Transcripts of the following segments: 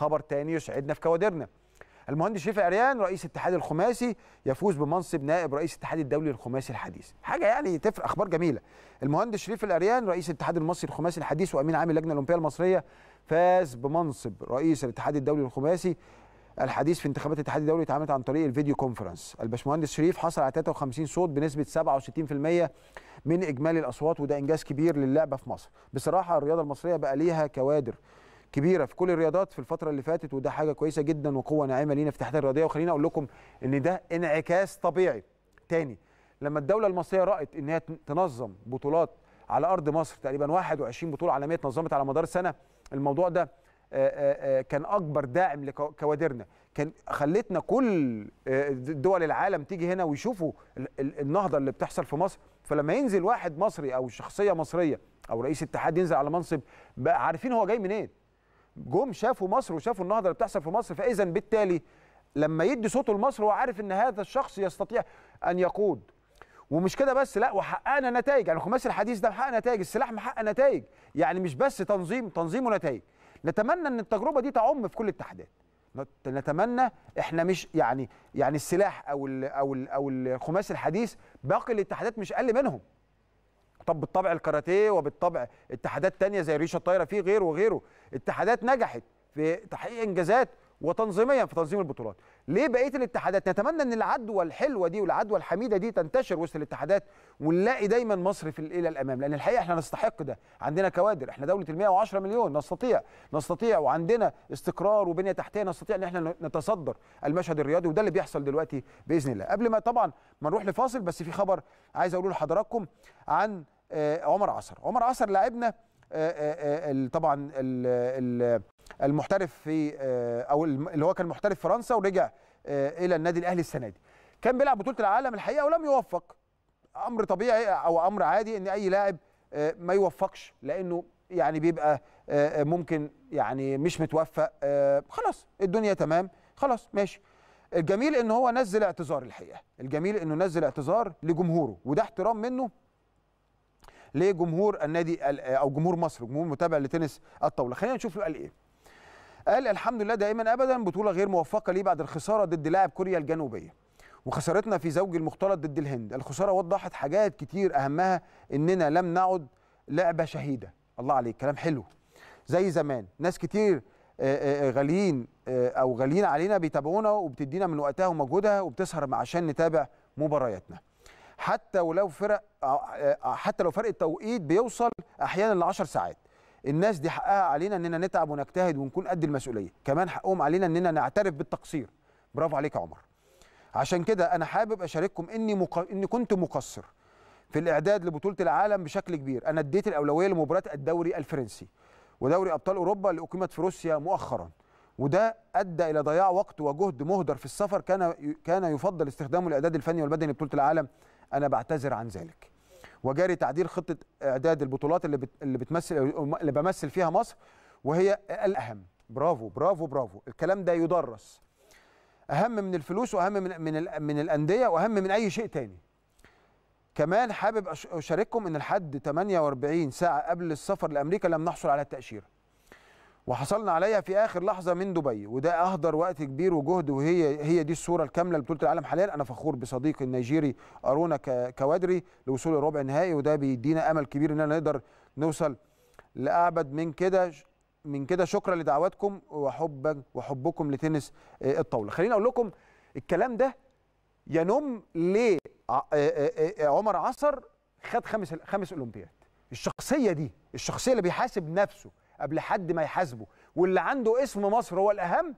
خبر تاني يسعدنا في كوادرنا المهندس شريف عريان رئيس اتحاد الخماسي يفوز بمنصب نائب رئيس الاتحاد الدولي الخماسي الحديث حاجه يعني تفرق اخبار جميله المهندس شريف العريان رئيس الاتحاد المصري الخماسي الحديث وامين عام اللجنه الاولمبيه المصريه فاز بمنصب رئيس الاتحاد الدولي الخماسي الحديث في انتخابات الاتحاد الدولي اتعملت عن طريق الفيديو كونفرنس الباشمهندس شريف حصل على 53 صوت بنسبه 67% من اجمالي الاصوات وده انجاز كبير للعبه في مصر بصراحه الرياضه المصريه بقى ليها كوادر كبيره في كل الرياضات في الفتره اللي فاتت وده حاجه كويسه جدا وقوه ناعمه لينا في التحديات الرياضيه وخليني اقول لكم ان ده انعكاس طبيعي تاني لما الدوله المصريه رات ان هي تنظم بطولات على ارض مصر تقريبا 21 بطوله عالميه اتنظمت على مدار سنه الموضوع ده آه، آه، آه، كان اكبر داعم لكوادرنا كان خلتنا كل دول العالم تيجي هنا ويشوفوا النهضه اللي بتحصل في مصر فلما ينزل واحد مصري او شخصيه مصريه او رئيس اتحاد ينزل على منصب بقى عارفين هو جاي منين إيه؟ جم شافوا مصر وشافوا النهضه اللي بتحصل في مصر فاذا بالتالي لما يدي صوته لمصر هو عارف ان هذا الشخص يستطيع ان يقود ومش كده بس لا وحققنا نتائج يعني الخماسي الحديث ده محقق نتائج السلاح محقق نتائج يعني مش بس تنظيم تنظيم ونتائج نتمنى ان التجربه دي تعم في كل الاتحادات نتمنى احنا مش يعني يعني السلاح او الـ او الـ او الخماسي الحديث باقي الاتحادات مش اقل منهم طب بالطبع الكاراتيه وبالطبع اتحادات تانية زي ريشه الطايره في غيره وغيره اتحادات نجحت في تحقيق انجازات وتنظيميا في تنظيم البطولات ليه بقيه الاتحادات نتمنى ان العدوى الحلوه دي والعدوى الحميده دي تنتشر وسط الاتحادات ونلاقي دايما مصر في الى الامام لان الحقيقه احنا نستحق ده عندنا كوادر احنا دوله ال 110 مليون نستطيع نستطيع وعندنا استقرار وبنيه تحتيه نستطيع ان احنا نتصدر المشهد الرياضي وده اللي بيحصل دلوقتي باذن الله قبل ما طبعا ما نروح لفاصل بس في خبر عايز اقوله لحضراتكم عن آه، عمر عصر عمر عصر لاعبنا آه، آه، طبعا المحترف في آه، او اللي هو كان محترف فرنسا ورجع آه، الى النادي الاهلي السنه دي كان بيلعب بطوله العالم الحقيقه ولم يوفق امر طبيعي او امر عادي ان اي لاعب آه، ما يوفقش لانه يعني بيبقى ممكن يعني مش متوفق خلاص الدنيا تمام خلاص ماشي الجميل ان هو نزل اعتذار الحقيقه الجميل انه نزل اعتذار لجمهوره وده احترام منه لجمهور النادي او جمهور مصر جمهور متابع لتنس الطاوله خلينا نشوف له قال ايه قال الحمد لله دائما ابدا بطوله غير موفقه ليه بعد الخساره ضد لاعب كوريا الجنوبيه وخسارتنا في زوج المختلط ضد الهند الخساره وضحت حاجات كتير اهمها اننا لم نعد لعبه شهيده الله عليك كلام حلو زي زمان ناس كتير آه، آه، آه، غاليين او غاليين علينا بيتابعونا وبتدينا من وقتها ومجهودها وبتسهر عشان نتابع مبارياتنا حتى ولو فرق حتى لو فرق التوقيت بيوصل احيانا ل 10 ساعات الناس دي حقها علينا اننا نتعب ونجتهد ونكون قد المسؤوليه كمان حقهم علينا اننا نعترف بالتقصير برافو عليك يا عمر عشان كده انا حابب اشارككم اني مق... اني كنت مقصر في الاعداد لبطوله العالم بشكل كبير انا اديت الاولويه لمباراه الدوري الفرنسي ودوري ابطال اوروبا اللي اقيمت في روسيا مؤخرا وده ادى الى ضياع وقت وجهد مهدر في السفر كان كان يفضل استخدامه الاعداد الفني والبدني لبطوله العالم انا بعتذر عن ذلك وجاري تعديل خطه اعداد البطولات اللي اللي بتمثل اللي بمثل فيها مصر وهي الاهم برافو برافو برافو الكلام ده يدرس اهم من الفلوس واهم من من, من الانديه واهم من اي شيء تاني كمان حابب اشارككم ان لحد 48 ساعه قبل السفر لامريكا لم نحصل على التاشيره وحصلنا عليها في اخر لحظه من دبي وده اهدر وقت كبير وجهد وهي هي دي الصوره الكامله لبطوله العالم حاليا انا فخور بصديقي النيجيري ارونا كوادري لوصول الربع النهائي وده بيدينا امل كبير اننا نقدر نوصل لاعبد من كده من كده شكرا لدعواتكم وحبا وحبكم لتنس آه، الطاوله خليني اقول لكم الكلام ده ينم ليه آه، آه، عمر عصر خد خمس خمس اولمبياد الشخصيه دي الشخصيه اللي بيحاسب نفسه قبل حد ما يحاسبه واللي عنده اسم مصر هو الاهم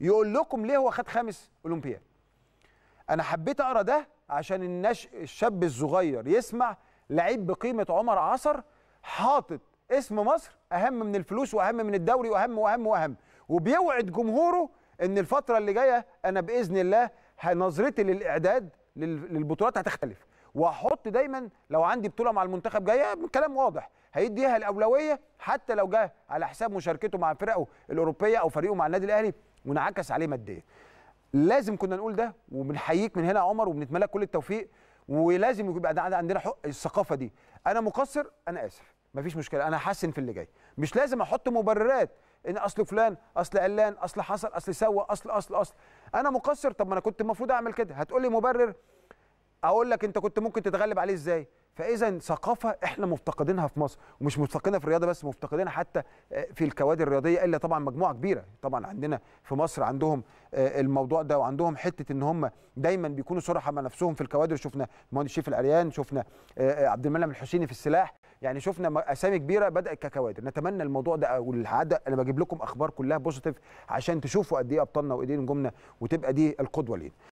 يقول لكم ليه هو خد خامس اولمبياد انا حبيت اقرا ده عشان النش... الشاب الصغير يسمع لعيب بقيمه عمر عصر حاطط اسم مصر اهم من الفلوس واهم من الدوري واهم واهم واهم وبيوعد جمهوره ان الفتره اللي جايه انا باذن الله نظرتي للاعداد للبطولات هتختلف واحط دايما لو عندي بطوله مع المنتخب جايه كلام واضح هيديها الاولويه حتى لو جه على حساب مشاركته مع فرقه الاوروبيه او فريقه مع النادي الاهلي وانعكس عليه ماديا لازم كنا نقول ده وبنحييك من هنا يا عمر وبنتمنى كل التوفيق ولازم يبقى عندنا حق الثقافه دي انا مقصر انا اسف مفيش مشكله انا هحسن في اللي جاي مش لازم احط مبررات ان اصل فلان اصل علان اصل حصل اصل سوى اصل اصل اصل انا مقصر طب ما انا كنت المفروض اعمل كده هتقول لي مبرر اقول لك انت كنت ممكن تتغلب عليه ازاي فاذا ثقافه احنا مفتقدينها في مصر ومش مفتقدينها في الرياضه بس مفتقدينها حتى آه، في الكوادر الرياضيه الا طبعا مجموعه كبيره طبعا عندنا في مصر عندهم آه، الموضوع ده وعندهم حته ان هم دايما بيكونوا صراحه مع نفسهم في الكوادر شفنا المهندس شيف العريان شفنا آه، عبد المنعم الحسيني في السلاح يعني شفنا اسامي كبيره بدات ككوادر نتمنى الموضوع ده او العاده انا بجيب لكم اخبار كلها بوزيتيف عشان تشوفوا قد ايه ابطالنا وايدين نجومنا وتبقى دي القدوه لينا